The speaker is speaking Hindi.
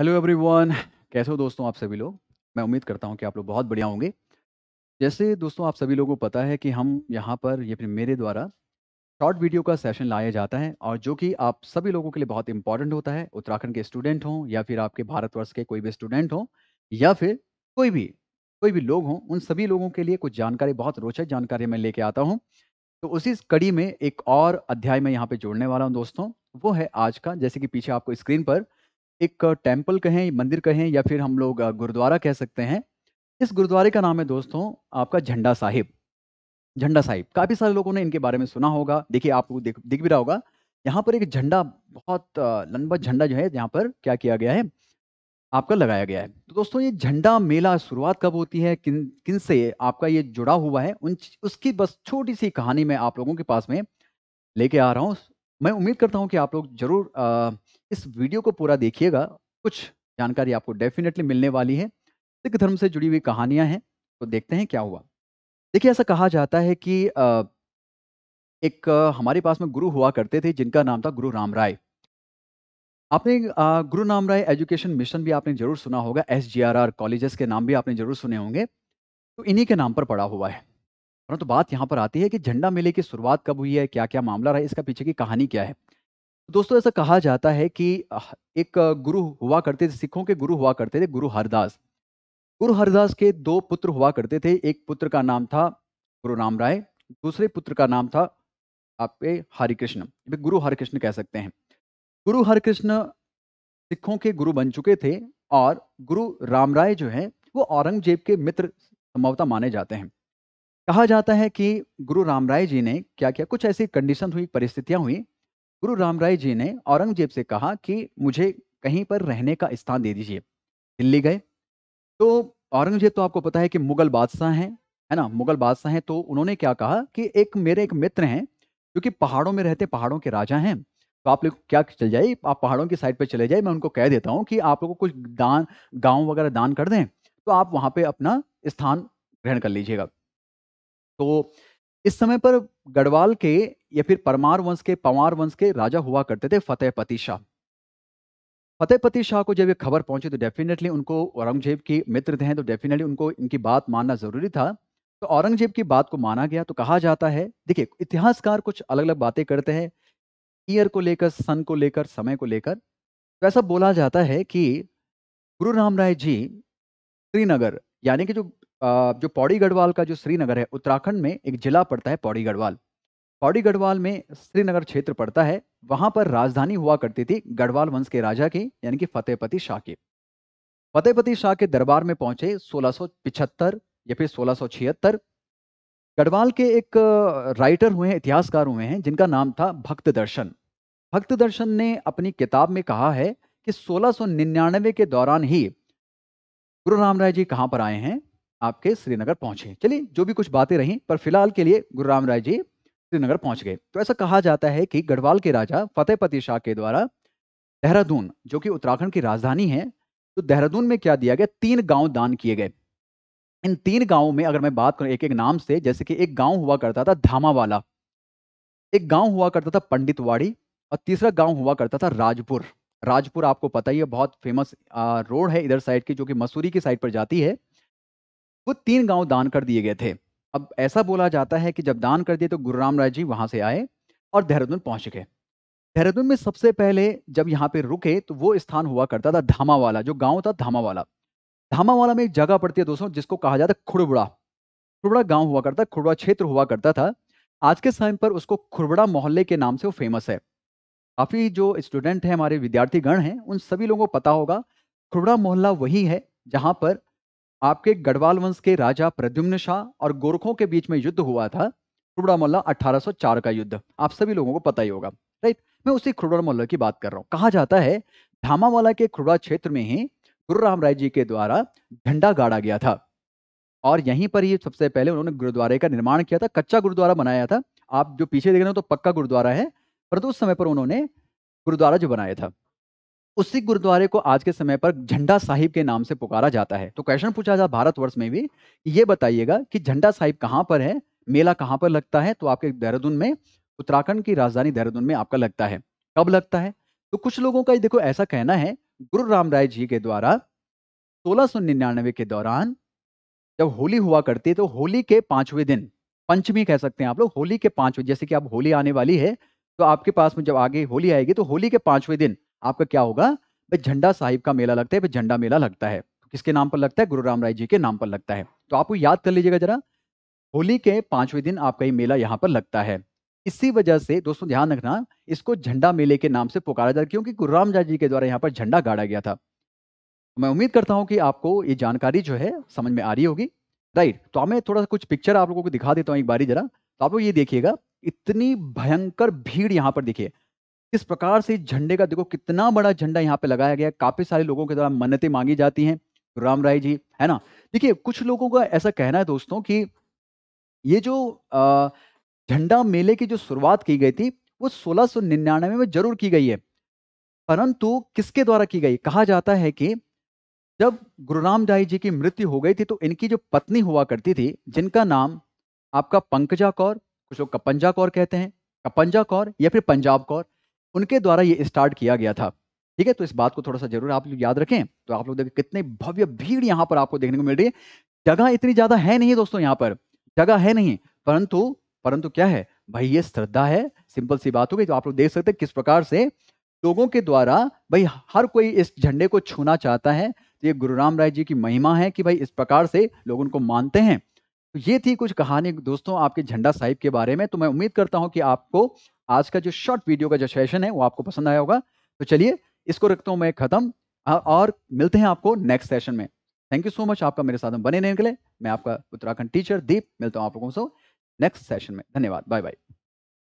हेलो एवरीवन कैसे हो दोस्तों आप सभी लोग मैं उम्मीद करता हूं कि आप लोग बहुत बढ़िया होंगे जैसे दोस्तों आप सभी लोगों को पता है कि हम यहां पर ये मेरे द्वारा शॉर्ट वीडियो का सेशन लाया जाता है और जो कि आप सभी लोगों के लिए बहुत इंपॉर्टेंट होता है उत्तराखंड के स्टूडेंट हों या फिर आपके भारतवर्ष के कोई भी स्टूडेंट हों या फिर कोई भी कोई भी लोग हों उन सभी लोगों के लिए कुछ जानकारी बहुत रोचक जानकारी मैं लेके आता हूँ तो उसी कड़ी में एक और अध्याय में यहाँ पर जोड़ने वाला हूँ दोस्तों वो है आज का जैसे कि पीछे आपको स्क्रीन पर एक टेम्पल कहें मंदिर कहें या फिर हम लोग गुरुद्वारा कह सकते हैं इस गुरुद्वारे का नाम है दोस्तों आपका झंडा साहिब झंडा साहिब काफ़ी सारे लोगों ने इनके बारे में सुना होगा देखिए आपको दिख दिख भी रहा होगा यहाँ पर एक झंडा बहुत लंबा झंडा जो है यहाँ पर क्या किया गया है आपका लगाया गया है तो दोस्तों ये झंडा मेला शुरुआत कब होती है किन किन से आपका ये जुड़ा हुआ है उन उसकी बस छोटी सी कहानी मैं आप लोगों के पास में लेके आ रहा हूँ मैं उम्मीद करता हूँ कि आप लोग जरूर इस वीडियो को पूरा देखिएगा कुछ जानकारी आपको डेफिनेटली मिलने वाली है सिख धर्म से जुड़ी हुई कहानियां हैं तो देखते हैं क्या हुआ देखिए ऐसा कहा जाता है कि एक हमारे पास में गुरु हुआ करते थे जिनका नाम था गुरु राम राय आपने गुरु राम राय एजुकेशन मिशन भी आपने जरूर सुना होगा S G R R colleges के नाम भी आपने जरूर सुने होंगे तो इन्हीं के नाम पर पड़ा हुआ है परंतु तो बात यहाँ पर आती है कि झंडा मेले की शुरुआत कब हुई है क्या क्या मामला रहा है इसका पीछे की कहानी क्या है दोस्तों ऐसा कहा जाता है कि एक गुरु हुआ करते थे सिखों के गुरु हुआ करते थे गुरु हरदास गुरु हरदास के दो पुत्र हुआ करते थे एक पुत्र का नाम था गुरु राम राय दूसरे पुत्र का नाम था आपके हरिकृष्ण गुरु हरिकृष्ण कह सकते हैं गुरु हरिकृष्ण सिखों के गुरु बन चुके थे और गुरु राम राय जो है वो औरंगजेब के मित्र संभवता माने जाते हैं कहा जाता है कि गुरु राम राय जी ने क्या किया कुछ ऐसी कंडीशन हुई परिस्थितियां हुई गुरु राम राय जी ने औरंगजेब से कहा कि मुझे कहीं पर रहने का स्थान दे दीजिए दिल्ली गए तो औरंगजेब तो आपको पता है कि मुगल बादशाह हैं है ना मुगल बादशाह हैं तो उन्होंने क्या कहा कि एक मेरे एक मित्र हैं क्योंकि पहाड़ों में रहते पहाड़ों के राजा हैं तो आप लोग क्या चल जाइए आप पहाड़ों की साइड पर चले जाइए मैं उनको कह देता हूँ कि आप लोगों को कुछ दान गाँव वगैरह दान कर दें तो आप वहाँ पर अपना स्थान ग्रहण कर लीजिएगा तो इस समय पर गढ़वाल के या फिर परमार वंश के पवार वंश के राजा हुआ करते थे फतेहपति शाह फतेहपति शाह को जब ये खबर पहुंची तो डेफिनेटली उनको औरंगजेब की मित्र थे तो डेफिनेटली उनको इनकी बात मानना जरूरी था तो औरंगजेब की बात को माना गया तो कहा जाता है देखिए इतिहासकार कुछ अलग अलग बातें करते हैं ईयर को लेकर सन को लेकर समय को लेकर तो ऐसा बोला जाता है कि गुरु राम राय जी श्रीनगर यानी कि जो जो पौड़ी गढ़वाल का जो श्रीनगर है उत्तराखंड में एक जिला पड़ता है पौड़ी गढ़वाल पौड़ी गढ़वाल में श्रीनगर क्षेत्र पड़ता है वहां पर राजधानी हुआ करती थी गढ़वाल वंश के राजा की यानी कि फतेहपति शाह के फतेहपति शाह के दरबार में पहुंचे सोलह या फिर सोलह गढ़वाल के एक राइटर हुए हैं इतिहासकार हुए हैं जिनका नाम था भक्त दर्शन भक्त दर्शन ने अपनी किताब में कहा है कि सोलह के दौरान ही गुरु राम राय जी कहाँ पर आए हैं आपके श्रीनगर पहुंचे चलिए जो भी कुछ बातें रहीं पर फिलहाल के लिए गुरु राम राय जी श्रीनगर पहुंच गए तो ऐसा कहा जाता है कि गढ़वाल के राजा फतेहपति शाह के द्वारा देहरादून जो कि उत्तराखंड की राजधानी है तो देहरादून में क्या दिया गया तीन गांव दान किए गए इन तीन गांवों में अगर मैं बात करूं एक एक नाम से जैसे कि एक गांव हुआ करता था धामावाला एक गांव हुआ करता था पंडितवाड़ी और तीसरा गांव हुआ करता था राजपुर राजपुर आपको पता ही है बहुत फेमस रोड है इधर साइड की जो कि मसूरी की साइड पर जाती है वो तीन गांव दान कर दिए गए थे अब ऐसा बोला जाता है कि जब दान कर दिए तो गुरुराम राय जी वहां से आए और देहरादून पहुंच गए देहरादून में सबसे पहले जब यहाँ पे रुके तो वो स्थान हुआ करता था धामावाला जो गांव था धामावाला धामावाला में एक जगह पड़ती है दोस्तों जिसको कहा जाता है खुड़बुड़ा खुड़बड़ा गांव हुआ करता खुड़बड़ा क्षेत्र हुआ करता था आज के समय पर उसको खुड़बड़ा मोहल्ले के नाम से वो फेमस है काफ़ी जो स्टूडेंट हैं हमारे विद्यार्थी गण हैं उन सभी लोगों को पता होगा खुड़बड़ा मोहल्ला वही है जहाँ पर आपके गढ़वाल वंश के राजा प्रद्युम्न शाह और गोरखों के बीच में युद्ध हुआ था खुरड़ा 1804 का युद्ध आप सभी लोगों को पता ही होगा राइट मैं उसी खुरड़ा की बात कर रहा हूँ कहा जाता है धामावाला के खुरड़ा क्षेत्र में ही गुरु राम राय जी के द्वारा झंडा गाड़ा गया था और यहीं पर ही सबसे पहले उन्होंने गुरुद्वारे का निर्माण किया था कच्चा गुरुद्वारा बनाया था आप जो पीछे देख रहे हो तो पक्का गुरुद्वारा है परंतु उस समय पर उन्होंने गुरुद्वारा जो बनाया था उसी गुरुद्वारे को आज के समय पर झंडा साहिब के नाम से पुकारा जाता है तो क्वेश्चन पूछा जाता भारतवर्ष में भी ये बताइएगा कि झंडा साहिब कहाँ पर है मेला कहाँ पर लगता है तो आपके देहरादून में उत्तराखंड की राजधानी देहरादून में आपका लगता है कब लगता है तो कुछ लोगों का देखो ऐसा कहना है गुरु राम राय जी के द्वारा सोलह के दौरान जब होली हुआ करती है तो होली के पांचवें दिन पंचमी कह सकते हैं आप लोग होली के पांचवें जैसे कि आप होली आने वाली है तो आपके पास में जब आगे होली आएगी तो होली के पांचवें दिन आपका क्या होगा भाई झंडा साहिब का मेला लगता है भाई झंडा मेला लगता है तो किसके नाम पर लगता है गुरु राम राय जी के नाम पर लगता है तो आपको याद कर लीजिएगा जरा होली के पांचवें दिन आपका ये मेला यहाँ पर लगता है इसी वजह से दोस्तों ध्यान रखना इसको झंडा मेले के नाम से पुकारा जाता है क्योंकि गुरु राम जी के द्वारा यहाँ पर झंडा गाड़ा गया था मैं उम्मीद करता हूँ कि आपको ये जानकारी जो है समझ में आ रही होगी राइट तो मैं थोड़ा सा कुछ पिक्चर आप लोगों को दिखा देता हूँ एक बारी जरा तो आप लोग ये देखिएगा इतनी भयंकर भीड़ यहाँ पर देखिए किस प्रकार से झंडे का देखो कितना बड़ा झंडा यहाँ पे लगाया गया काफी सारे लोगों के द्वारा मन्नते मांगी जाती हैं राम राय जी है ना देखिए कुछ लोगों का ऐसा कहना है दोस्तों कि ये जो झंडा मेले की जो शुरुआत की गई थी वो सोलह में जरूर की गई है परंतु किसके द्वारा की गई कहा जाता है कि जब गुरु रामदाई जी की मृत्यु हो गई थी तो इनकी जो पत्नी हुआ करती थी जिनका नाम आपका पंकजा कौर कुछ लोग कपंजा कौर कहते हैं कपंजा कौर या फिर पंजाब कौर उनके द्वारा ये स्टार्ट किया गया था ठीक है तो इस बात को थोड़ा सा जरूर आप लोग याद रखें तो आप लोग देखें कितने भव्य भीड़ यहाँ पर आपको देखने को मिल रही है जगह इतनी ज्यादा है नहीं दोस्तों यहाँ पर जगह है नहीं परंतु परंतु क्या है भाई ये श्रद्धा है सिंपल सी बात हो गई तो आप लोग देख सकते हैं किस प्रकार से लोगों के द्वारा भाई हर कोई इस झंडे को छूना चाहता है तो ये गुरु राम राय जी की महिमा है कि भाई इस प्रकार से लोग उनको मानते हैं तो ये थी कुछ कहानी दोस्तों आपके झंडा साहिब के बारे में तो मैं उम्मीद करता हूँ कि आपको आज का जो शॉर्ट वीडियो का जो सेशन है वो आपको पसंद आया होगा तो चलिए इसको रखता हूँ मैं खत्म और मिलते हैं आपको नेक्स्ट सेशन में थैंक यू सो मच आपका मेरे साथ बने रहने के लिए मैं आपका उत्तराखंड टीचर दीप मिलता हूँ आप लोगों से नेक्स्ट सेशन में धन्यवाद बाय बाय